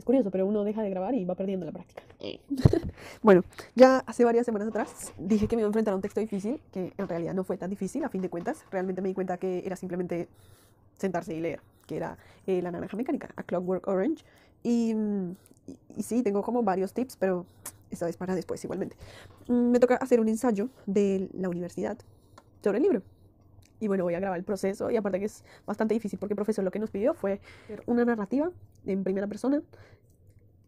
Es curioso, pero uno deja de grabar y va perdiendo la práctica. Eh. bueno, ya hace varias semanas atrás dije que me iba a enfrentar a un texto difícil, que en realidad no fue tan difícil, a fin de cuentas. Realmente me di cuenta que era simplemente sentarse y leer, que era eh, La Naranja Mecánica, A Clockwork Orange. Mm, y, y sí, tengo como varios tips, pero esta vez para después igualmente. Mm, me toca hacer un ensayo de la universidad sobre el libro y bueno, voy a grabar el proceso y aparte que es bastante difícil porque el profesor lo que nos pidió fue una narrativa en primera persona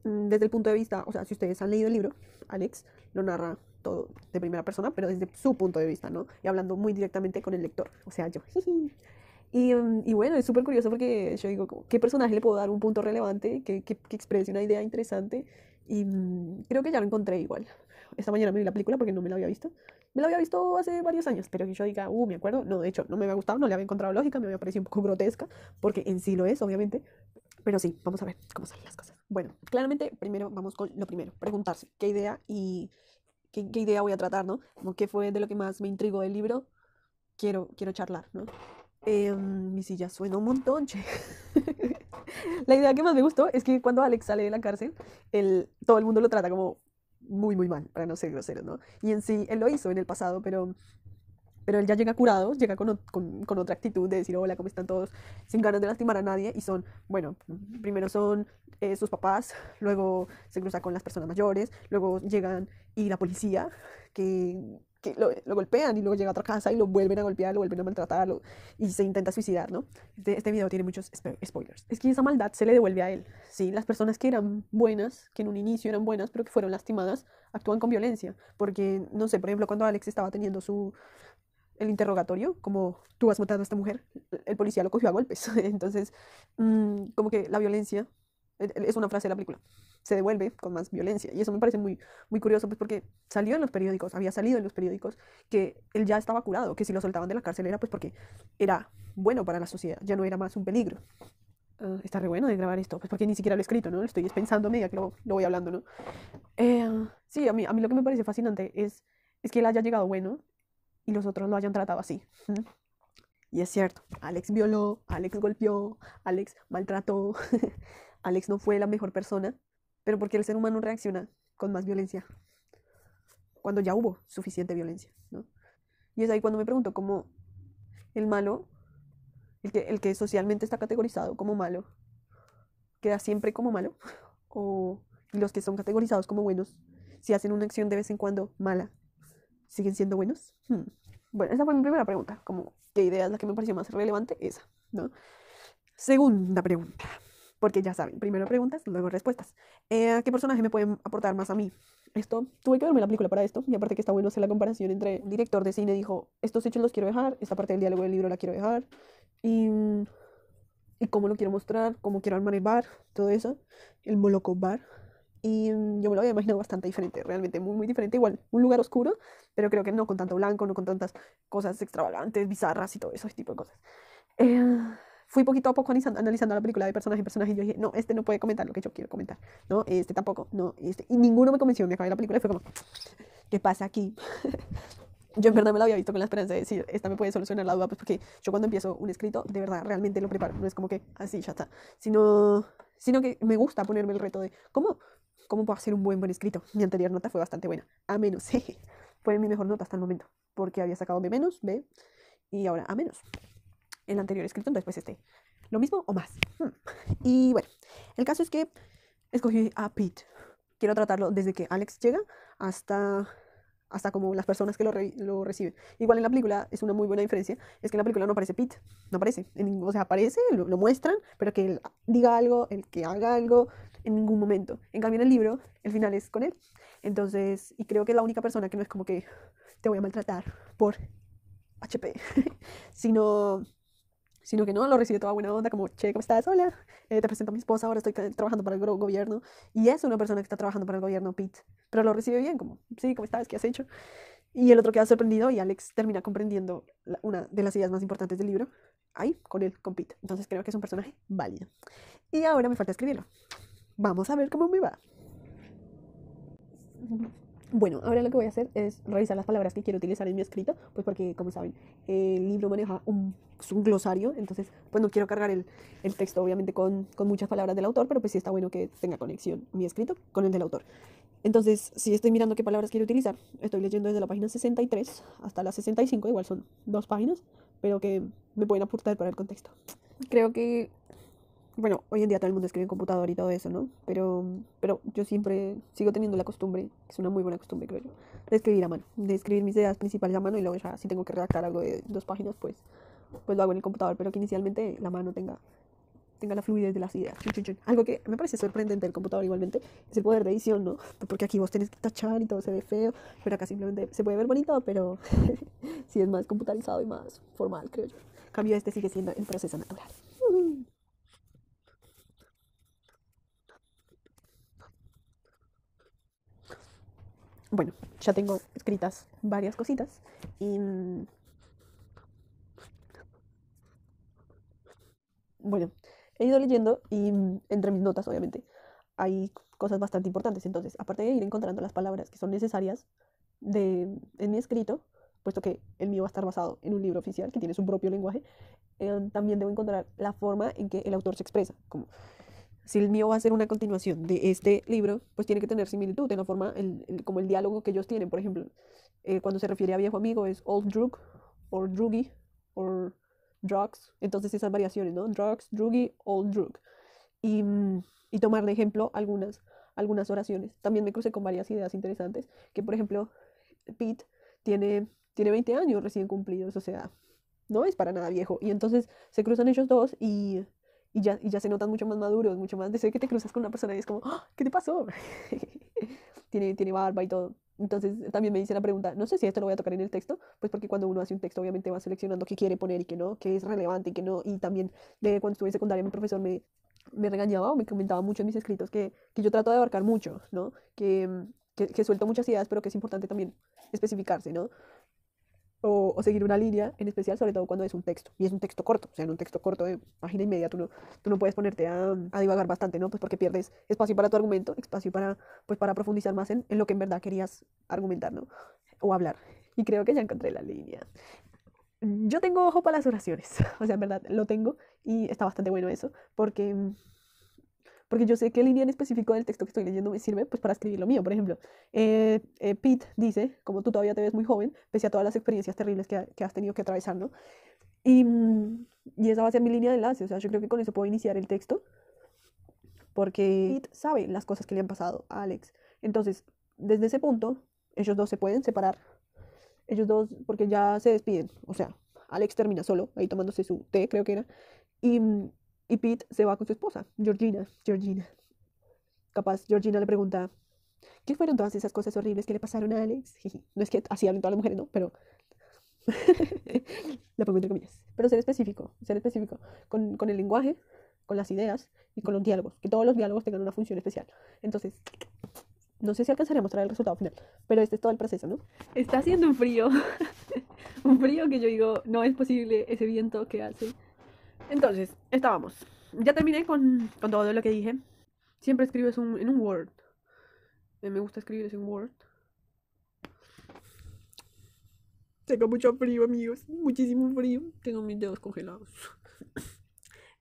mm, desde el punto de vista, o sea, si ustedes han leído el libro, Alex lo narra todo de primera persona, pero desde su punto de vista, ¿no? Y hablando muy directamente con el lector, o sea, yo. Y, mm, y bueno, es súper curioso porque yo digo, ¿qué personaje le puedo dar un punto relevante que, que, exprese una idea interesante? Y mm, creo que ya lo encontré igual esta mañana me vi la película porque no me la había visto. Me la había visto hace varios años, pero que yo diga, uh, me acuerdo. No, de hecho, no me había gustado, no le había encontrado lógica, me había parecido un poco grotesca, porque en sí lo es, obviamente. Pero sí, vamos a ver cómo salen las cosas. Bueno, claramente, primero vamos con lo primero, preguntarse qué idea y qué, idea voy a tratar, ¿no? Como qué fue de lo que más me intrigó del libro, quiero, quiero charlar, ¿no? Eh, mi silla suena un montón, la idea que más me gustó es que cuando Alex sale de la cárcel, el todo el mundo lo trata como muy, muy mal, para no ser grosero, ¿no? Y en sí, él lo hizo en el pasado, pero, pero él ya llega curado, llega con, con, otra actitud de decir, hola, ¿cómo están todos? Sin ganas de lastimar a nadie, y son, bueno, primero son eh, sus papás, luego se cruza con las personas mayores, luego llegan y la policía, que que lo, golpean y luego llega a otra casa y lo vuelven a golpear, lo vuelven a maltratar y se intenta suicidar, ¿no? Este, este, video tiene muchos spoilers. Es que esa maldad se le devuelve a él, ¿sí? Las personas que eran buenas, que en un inicio eran buenas, pero que fueron lastimadas, actúan con violencia. Porque, no sé, por ejemplo, cuando Alex estaba teniendo su el interrogatorio, como tú vas matando a esta mujer, el policía lo cogió a golpes. Entonces, mm, como que la violencia e, e, es una frase de la película. Se devuelve con más violencia. Y eso me parece muy, muy curioso, pues porque salió en los periódicos, había salido en los periódicos que él ya estaba curado, que si lo soltaban de la cárcel era pues porque era bueno para la sociedad, ya no era más un peligro. Ah, está re bueno de grabar esto, pues porque ni siquiera lo he escrito, ¿no? Lo estoy pensando media que lo, voy hablando, ¿no? Eh, sí, a mí, a mí lo que me parece fascinante es, es que él haya llegado bueno y los otros lo hayan tratado así. Y es cierto, Alex violó, Alex golpeó, Alex maltrató, Alex no fue la mejor persona, pero porque el ser humano reacciona con más violencia cuando ya hubo suficiente violencia, ¿no? Y es ahí cuando me pregunto cómo el malo, el que, el que socialmente está categorizado como malo, queda siempre como malo, o los que son categorizados como buenos, si hacen una acción de vez en cuando mala, ¿siguen siendo buenos? Hmm. Bueno, esa fue mi primera pregunta, como qué idea es la que me pareció más relevante, esa, ¿no? Segunda pregunta porque ya saben, primero preguntas, luego respuestas. Eh, ¿Qué personaje me pueden aportar más a mí? Esto, tuve que verme la película para esto, y aparte que está bueno hacer la comparación entre un director de cine dijo, estos hechos los quiero dejar, esta parte del diálogo del libro la quiero dejar, y, y cómo lo quiero mostrar, cómo quiero armar el bar, todo eso, el Moloco Bar. Y mm, yo me lo había imaginado bastante diferente, realmente muy, muy diferente. Igual, un lugar oscuro, pero creo que no con tanto blanco, no con tantas cosas extravagantes, bizarras y todo ese tipo de cosas. Eh, fui poquito a poco analizando la película de personaje en personaje y yo dije, no, este no puede comentar lo que yo quiero comentar, ¿no? Este tampoco, no, este. Y ninguno me convenció, me acabé la película y fue como, ¿qué pasa aquí? yo en verdad me la había visto con la esperanza de decir, esta me puede solucionar la duda, pues porque yo cuando empiezo un escrito, de verdad, realmente lo preparo, no es como que así, ya está, sino, sino que me gusta ponerme el reto de, ¿cómo, cómo puedo hacer un buen, buen escrito? Mi anterior nota fue bastante buena, a menos, fue mi mejor nota hasta el momento, porque había sacado B menos, B, y ahora a menos el anterior escrito, entonces pues este, lo mismo o más. Hmm. Y bueno, el caso es que escogí a Pete. Quiero tratarlo desde que Alex llega hasta hasta como las personas que lo, lo, reciben. Igual en la película es una muy buena diferencia, es que en la película no aparece Pete, no aparece, en, o sea, aparece, lo, muestran, pero que él diga algo, el que haga algo, en ningún momento. En cambio en el libro, el final es con él. Entonces, y creo que es la única persona que no es como que te voy a maltratar por HP, sino sino que no, lo recibe toda buena onda, como, che, ¿cómo estás? Hola, eh, te presento a mi esposa, ahora estoy trabajando para el gobierno. Y es una persona que está trabajando para el gobierno, Pete, pero lo recibe bien, como, sí, ¿cómo estás? ¿Qué has hecho? Y el otro queda sorprendido y Alex termina comprendiendo una de las ideas más importantes del libro, ahí, con él, con Pete. Entonces creo que es un personaje válido. Y ahora me falta escribirlo. Vamos a ver cómo me va. Bueno, ahora lo que voy a hacer es revisar las palabras que quiero utilizar en mi escrito, pues porque, como saben, el libro maneja un, un glosario, entonces, pues no quiero cargar el, el texto, obviamente, con, con, muchas palabras del autor, pero pues sí está bueno que tenga conexión mi escrito con el del autor. Entonces, si estoy mirando qué palabras quiero utilizar, estoy leyendo desde la página 63 hasta la 65, igual son dos páginas, pero que me pueden aportar para el contexto. Creo que bueno, hoy en día todo el mundo escribe en computador y todo eso, ¿no? Pero, pero yo siempre sigo teniendo la costumbre, que es una muy buena costumbre, creo yo, de escribir a mano, de escribir mis ideas principales a mano y luego ya si tengo que redactar algo de dos páginas, pues, pues lo hago en el computador, pero que inicialmente la mano tenga, tenga la fluidez de las ideas. Algo que me parece sorprendente del computador igualmente es el poder de edición, ¿no? Porque aquí vos tenés que tachar y todo se ve feo, pero acá simplemente se puede ver bonito, pero sí es más computarizado y más formal, creo yo. cambio, este sigue siendo el proceso natural. Bueno, ya tengo escritas varias cositas y... Bueno, he ido leyendo y entre mis notas, obviamente, hay cosas bastante importantes. Entonces, aparte de ir encontrando las palabras que son necesarias de, en mi escrito, puesto que el mío va a estar basado en un libro oficial que tiene su propio lenguaje, eh, también debo encontrar la forma en que el autor se expresa, como si el mío va a ser una continuación de este libro, pues tiene que tener similitud en la forma, como el diálogo que ellos tienen. Por ejemplo, eh, cuando se refiere a viejo amigo es old drug, o druggy, o drugs. Entonces esas variaciones, ¿no? Drugs, druggy, old drug. Y, y, tomar de ejemplo algunas, algunas oraciones. También me crucé con varias ideas interesantes, que por ejemplo, Pete tiene, tiene 20 años recién cumplidos, o sea, no es para nada viejo. Y entonces se cruzan ellos dos y y ya, y ya se notan mucho más maduros, mucho más. Desde que te cruzas con una persona y es como, ¡Ah! ¿qué te pasó? tiene, tiene barba y todo. Entonces también me dice la pregunta, no sé si esto lo voy a tocar en el texto, pues porque cuando uno hace un texto obviamente va seleccionando qué quiere poner y qué no, qué es relevante y qué no. Y también de cuando estuve en secundaria mi profesor me, me regañaba o me comentaba mucho en mis escritos que, que yo trato de abarcar mucho, ¿no? Que, que, que suelto muchas ideas, pero que es importante también especificarse, ¿no? o, seguir una línea en especial, sobre todo cuando es un texto. Y es un texto corto, o sea, en un texto corto de página y media tú no, tú no puedes ponerte a, divagar bastante, ¿no? Pues porque pierdes espacio para tu argumento, espacio para, pues para profundizar más en, en lo que en verdad querías argumentar, ¿no? O hablar. Y creo que ya encontré la línea. Yo tengo ojo para las oraciones, o sea, en verdad lo tengo y está bastante bueno eso, porque porque yo sé qué línea en específico del texto que estoy leyendo me sirve pues para escribir lo mío. Por ejemplo, eh, eh, Pete dice, como tú todavía te ves muy joven, pese a todas las experiencias terribles que, que has tenido que atravesar, ¿no? Y, mm, y, esa va a ser mi línea de enlace, o sea, yo creo que con eso puedo iniciar el texto, porque Pete sabe las cosas que le han pasado a Alex. Entonces, desde ese punto, ellos dos se pueden separar, ellos dos, porque ya se despiden, o sea, Alex termina solo, ahí tomándose su té, creo que era, y mm, y Pete se va con su esposa, Georgina, Georgina. Capaz, Georgina le pregunta, ¿qué fueron todas esas cosas horribles que le pasaron a Alex? No es que así hablen todas las mujeres, ¿no? Pero... la pongo entre comillas. Pero ser específico, ser específico con, con el lenguaje, con las ideas y con los diálogos. Que todos los diálogos tengan una función especial. Entonces, no sé si alcanzaré a mostrar el resultado final, pero este es todo el proceso, ¿no? Está haciendo un frío, un frío que yo digo, no es posible ese viento que hace. Entonces, estábamos. Ya terminé con, todo lo que dije. Siempre escribes en un Word. Eh, me gusta escribir en Word. Tengo mucho frío, amigos. Muchísimo frío. Tengo mis dedos congelados.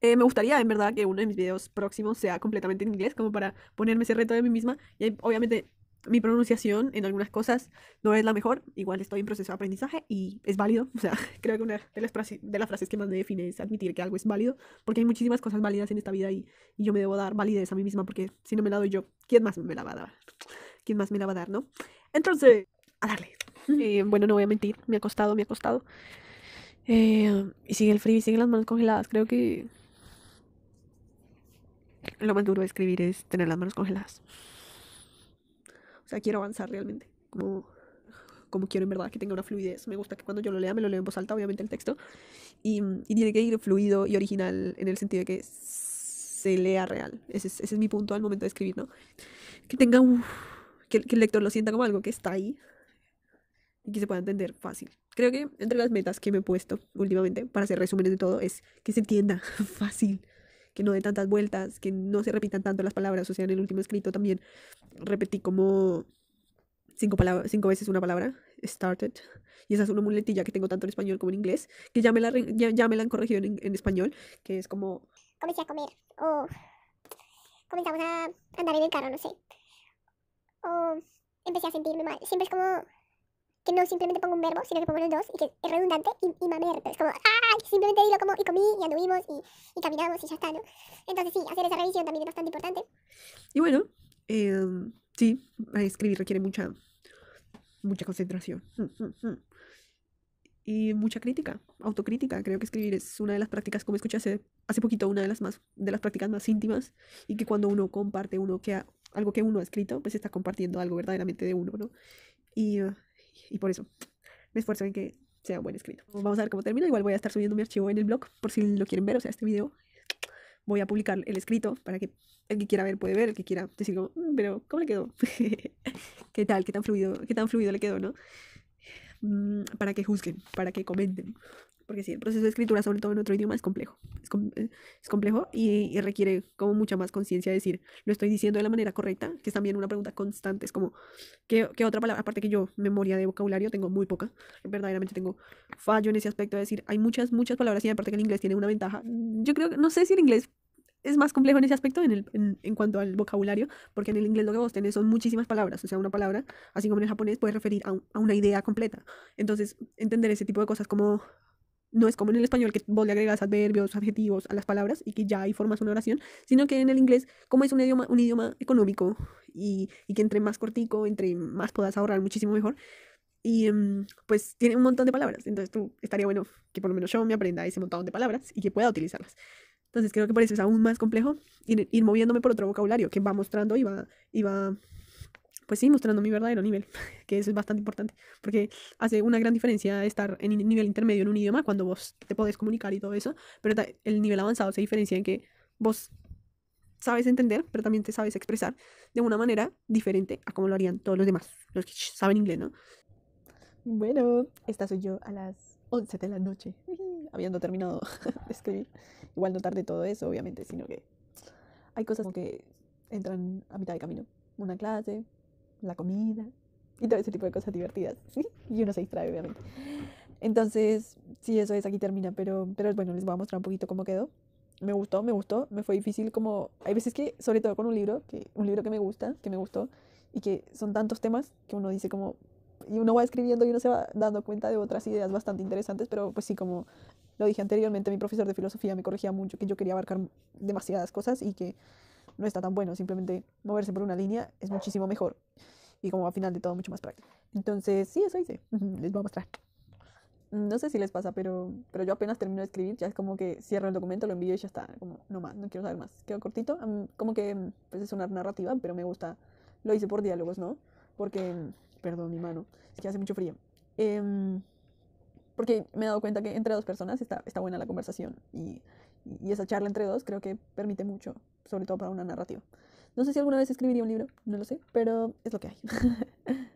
Eh, me gustaría, en verdad, que uno de mis videos próximos sea completamente en inglés, como para ponerme ese reto de mí misma. Y obviamente mi pronunciación en algunas cosas no es la mejor, igual estoy en proceso de aprendizaje y es válido, o sea, creo que una de las, frases que más me define es admitir que algo es válido, porque hay muchísimas cosas válidas en esta vida y, yo me debo dar validez a mí misma, porque si no me la doy yo, ¿quién más me la va a dar? ¿Quién más me la va a dar, no? Entonces, a darle. Eh, bueno, no voy a mentir, me ha costado, me ha costado. Eh, y sigue el frío y sigue las manos congeladas, creo que... Lo más duro de escribir es tener las manos congeladas quiero avanzar realmente, como, como quiero en verdad, que tenga una fluidez. Me gusta que cuando yo lo lea, me lo leo en voz alta, obviamente, el texto, y, tiene que ir fluido y original en el sentido de que se lea real. Ese es, mi punto al momento de escribir, ¿no? Que tenga un... Que, que el lector lo sienta como algo que está ahí, y que se pueda entender fácil. Creo que entre las metas que me he puesto últimamente para hacer resúmenes de todo es que se entienda fácil, que no dé tantas vueltas, que no se repitan tanto las palabras. O sea, en el último escrito también repetí como cinco, palabras, cinco veces una palabra, started. Y esa es una muletilla que tengo tanto en español como en inglés, que ya me la, me la han corregido en, en, español, que es como... Comencé a comer, o comenzamos a andar en el carro, no sé. O empecé a sentirme mal. Siempre es como que no simplemente pongo un verbo, sino que pongo los dos y que es redundante y, y mamer. Pero es como, ¡ay! Simplemente digo como y comí y anduvimos y, caminamos y ya está, ¿no? Entonces sí, hacer esa revisión también es bastante importante. Y bueno, em, sí, escribir requiere mucha, mucha concentración. Mm, mm, mm. Y mucha crítica, autocrítica. Creo que escribir es una de las prácticas, como escuché hace, hace poquito, una de las, más, de las prácticas más íntimas y que cuando uno comparte uno que algo que uno ha escrito, pues está compartiendo algo verdaderamente de uno, ¿no? Y y por eso me esfuerzo en que sea un buen escrito. Vamos a ver cómo termina. Igual voy a estar subiendo mi archivo en el blog por si lo quieren ver. O sea, este video voy a publicar el escrito para que el que quiera ver puede ver, el que quiera decir mm, pero ¿cómo le quedó? ¿Qué tal? ¿Qué tan fluido, qué tan fluido le quedó, no? Mm, para que juzguen, para que comenten porque sí, el proceso de escritura, sobre todo en otro idioma, es complejo. Es, eh, complejo y, requiere como mucha más conciencia de decir, lo estoy diciendo de la manera correcta, que es también una pregunta constante. Es como, ¿qué, ¿qué, otra palabra? Aparte que yo memoria de vocabulario tengo muy poca. Verdaderamente tengo fallo en ese aspecto decir, hay muchas, muchas palabras y aparte que el inglés tiene una ventaja. Yo creo que, no sé si el inglés es más complejo en ese aspecto en, el, en, cuanto al vocabulario, porque en el inglés lo que vos tenés son muchísimas palabras, o sea, una palabra, así como en el japonés, puede referir a, a una idea completa. Entonces, entender ese tipo de cosas como no es como en el español que vos le agregas adverbios, adjetivos a las palabras y que ya ahí formas una oración, sino que en el inglés, como es un idioma, un idioma económico y, que entre más cortico, entre más puedas ahorrar, muchísimo mejor. Y em, pues tiene un montón de palabras, entonces tú estaría bueno que por lo menos yo me aprenda ese montón de palabras y que pueda utilizarlas. Entonces creo que por eso es aún más complejo ir, moviéndome por otro vocabulario que va mostrando y va, y va pues sí, mostrando mi verdadero nivel, que eso es bastante importante, porque hace una gran diferencia estar en nivel intermedio en un idioma cuando vos te podés comunicar y todo eso, pero el nivel avanzado se diferencia en que vos sabes entender, pero también te sabes expresar de una manera diferente a como lo harían todos los demás, los que saben inglés, ¿no? Bueno, esta soy yo a las 11 de la noche, habiendo terminado de escribir. Igual no tarde todo eso, obviamente, sino que hay cosas que entran a mitad de camino. Una clase, la comida y todo ese tipo de cosas divertidas. Y uno se distrae, obviamente. Entonces, sí, eso es, aquí termina, pero, pero bueno, les voy a mostrar un poquito cómo quedó. Me gustó, me gustó, me fue difícil como... Hay veces que, sobre todo con un libro, que, un libro que me gusta, que me gustó, y que son tantos temas que uno dice como... Y uno va escribiendo y uno se va dando cuenta de otras ideas bastante interesantes, pero pues sí, como lo dije anteriormente, mi profesor de filosofía me corregía mucho que yo quería abarcar demasiadas cosas y que no está tan bueno, simplemente moverse por una línea es muchísimo mejor y como al final de todo mucho más práctico. Entonces, sí, eso hice, les voy a mostrar. Mm, no sé si les pasa, pero, pero yo apenas termino de escribir, ya es como que cierro el documento, lo envío y ya está, como no más, no quiero saber más, quedó cortito, mm, como que mm, pues es una narrativa, pero me gusta, lo hice por diálogos, ¿no? Porque, perdón mi mano, es que hace mucho frío. Em, porque me he dado cuenta que entre dos personas está, está buena la conversación y, y esa charla entre dos creo que permite mucho sobre todo para una narrativa. No sé si alguna vez escribiría un libro, no lo sé, pero es lo que hay.